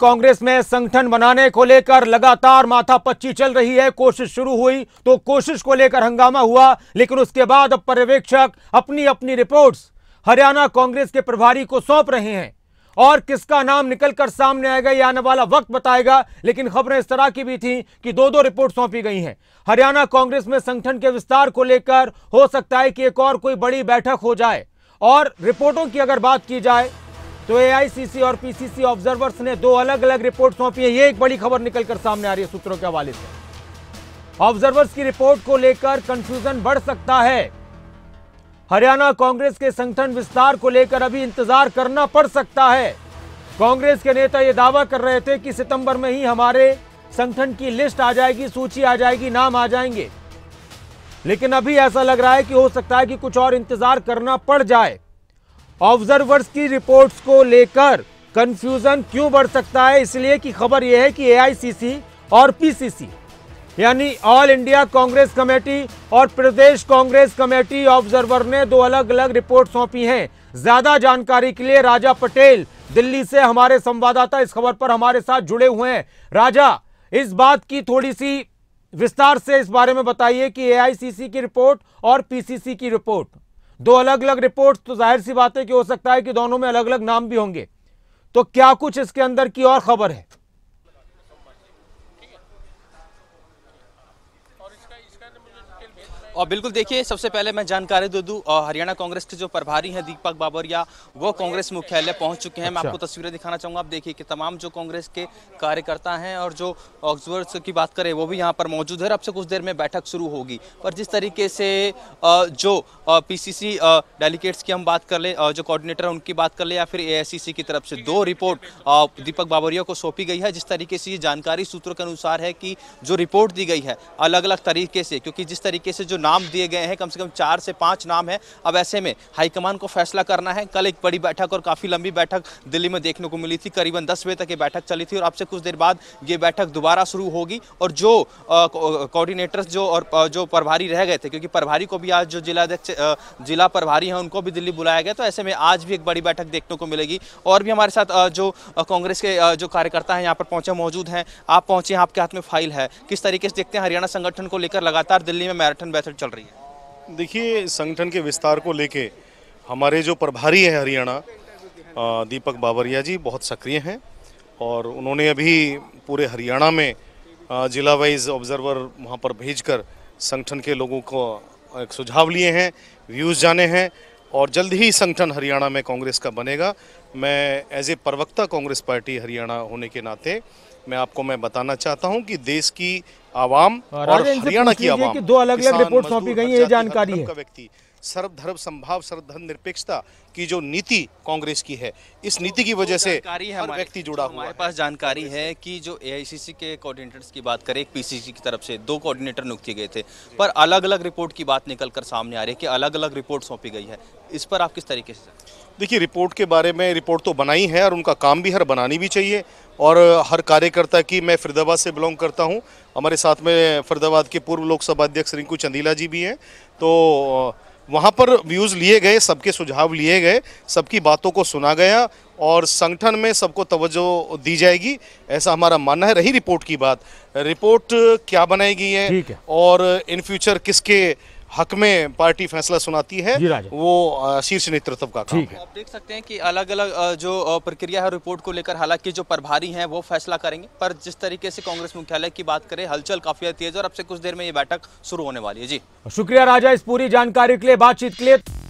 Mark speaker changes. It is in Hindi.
Speaker 1: कांग्रेस में संगठन बनाने को लेकर लगातार माथापच्ची चल रही है कोशिश शुरू हुई तो कोशिश को लेकर हंगामा हुआ लेकिन उसके बाद अब पर्यवेक्षक अपनी अपनी रिपोर्ट्स हरियाणा कांग्रेस के प्रभारी को सौंप रहे हैं और किसका नाम निकलकर सामने आएगा ये आने वाला वक्त बताएगा लेकिन खबरें इस तरह की भी थी कि दो दो रिपोर्ट सौंपी गई हैं हरियाणा कांग्रेस में संगठन के विस्तार को लेकर हो सकता है कि एक और कोई बड़ी बैठक हो जाए और रिपोर्टों की अगर बात की जाए तो एआईसीसी और पीसीसी ऑब्जर्वर्स ने दो अलग अलग रिपोर्ट सौंपी है ये एक बड़ी खबर निकलकर सामने आ रही है सूत्रों के हवाले से ऑब्जर्वर्स की रिपोर्ट को लेकर कंफ्यूजन बढ़ सकता है हरियाणा कांग्रेस के संगठन विस्तार को लेकर अभी इंतजार करना पड़ सकता है कांग्रेस के नेता ये दावा कर रहे थे कि सितंबर में ही हमारे संगठन की लिस्ट आ जाएगी सूची आ जाएगी नाम आ जाएंगे लेकिन अभी ऐसा लग रहा है कि हो सकता है कि कुछ और इंतजार करना पड़ जाए ऑब्जर्वर्स की रिपोर्ट्स को लेकर कंफ्यूजन क्यों बढ़ सकता है इसलिए कि खबर यह है कि एआईसीसी और पीसीसी यानी ऑल इंडिया कांग्रेस कमेटी और प्रदेश कांग्रेस कमेटी ऑब्जर्वर ने दो अलग अलग रिपोर्ट सौंपी हैं ज्यादा जानकारी के लिए राजा पटेल दिल्ली से हमारे संवाददाता इस खबर पर हमारे साथ जुड़े हुए हैं राजा इस बात की थोड़ी सी विस्तार से इस बारे में बताइए कि एआईसीसी की रिपोर्ट और पीसीसी की रिपोर्ट दो अलग अलग रिपोर्ट तो जाहिर सी बात है कि हो सकता है कि दोनों में अलग अलग नाम भी होंगे तो क्या कुछ इसके अंदर की और
Speaker 2: खबर है और बिल्कुल देखिए सबसे पहले मैं जानकारी दे दूँ हरियाणा कांग्रेस के जो प्रभारी हैं दीपक बाबरिया वो कांग्रेस मुख्यालय पहुंच चुके हैं मैं अच्छा। आपको तस्वीरें दिखाना चाहूँगा आप देखिए कि तमाम जो कांग्रेस के कार्यकर्ता हैं और जो ऑक्सवर्ड्स की बात करें वो भी यहाँ पर मौजूद है अब से कुछ देर में बैठक शुरू होगी पर जिस तरीके से जो पी डेलीगेट्स की हम बात कर ले जो कोऑर्डिनेटर है उनकी बात कर ले या फिर ए की तरफ से दो रिपोर्ट दीपक बाबरिया को सौंपी गई है जिस तरीके से ये जानकारी सूत्रों के अनुसार है कि जो रिपोर्ट दी गई है अलग अलग तरीके से क्योंकि जिस तरीके से जो नाम दिए गए हैं कम से कम चार से पाँच नाम हैं अब ऐसे में हाईकमान को फैसला करना है कल एक बड़ी बैठक और काफ़ी लंबी बैठक दिल्ली में देखने को मिली थी करीबन दस बजे तक ये बैठक चली थी और अब से कुछ देर बाद ये बैठक दोबारा शुरू होगी और जो कोऑर्डिनेटर्स जो और जो प्रभारी रह गए थे क्योंकि प्रभारी को भी आज जो जिला अध्यक्ष जिला प्रभारी हैं उनको भी दिल्ली बुलाया गया तो ऐसे में आज भी एक बड़ी बैठक देखने को मिलेगी और भी हमारे साथ जो कांग्रेस के जो कार्यकर्ता हैं यहाँ पर पहुंचे मौजूद हैं आप पहुंचे आपके हाथ में फाइल है किस तरीके से देखते हैं हरियाणा संगठन को लेकर लगातार दिल्ली में मैराथन बैठक चल रही है
Speaker 3: देखिए संगठन के विस्तार को लेके हमारे जो प्रभारी हैं हरियाणा दीपक बाबरिया जी बहुत सक्रिय हैं और उन्होंने अभी पूरे हरियाणा में जिला वाइज ऑब्जर्वर वहाँ पर भेजकर संगठन के लोगों को एक सुझाव लिए हैं व्यूज़ जाने हैं और जल्द ही संगठन हरियाणा में कांग्रेस का बनेगा मैं एज ए प्रवक्ता कांग्रेस पार्टी हरियाणा होने के नाते मैं आपको मैं बताना चाहता हूं कि देश की आवाम और हरियाणा की आवाम दो अलग अलग रिपोर्ट सौंपी गई है जानकारी है सर्वधर्म संभाव सर्वधर्म निरपेक्षता की जो नीति कांग्रेस की है इस नीति की वजह से
Speaker 2: हर व्यक्ति जुड़ा हुआ हमारे पास जानकारी है कि जो एआईसीसी के कोऑर्डिनेटर्स की बात करें एक पीसीसी की तरफ से दो कोऑर्डिनेटर नियुक्त किए गए थे पर अलग अलग रिपोर्ट की बात निकल कर सामने आ रही है कि अलग अलग रिपोर्ट सौंपी गई है इस पर आप किस तरीके से
Speaker 3: देखिए रिपोर्ट के बारे में रिपोर्ट तो बनाई है और उनका काम भी हर बनानी भी चाहिए और हर कार्यकर्ता की मैं फरीदाबाद से बिलोंग करता हूँ हमारे साथ में फरीदाबाद के पूर्व लोकसभा अध्यक्ष रिंकू चंदीला जी भी हैं तो वहाँ पर व्यूज़ लिए गए सबके सुझाव लिए गए सबकी बातों को सुना गया और संगठन में सबको तवज्जो दी जाएगी ऐसा हमारा मानना है रही रिपोर्ट की बात रिपोर्ट क्या बनाई गई है, है और इन फ्यूचर किसके हक में पार्टी फैसला सुनाती है वो शीर्ष नेतृत्व का काम है
Speaker 2: आप देख सकते हैं कि अलग अलग जो प्रक्रिया है रिपोर्ट को लेकर हालांकि जो प्रभारी हैं वो फैसला करेंगे पर जिस तरीके से कांग्रेस मुख्यालय की बात करें हलचल काफी तेज और अब से कुछ देर में ये बैठक शुरू होने वाली है जी
Speaker 1: शुक्रिया राजा इस पूरी जानकारी के लिए बातचीत के लिए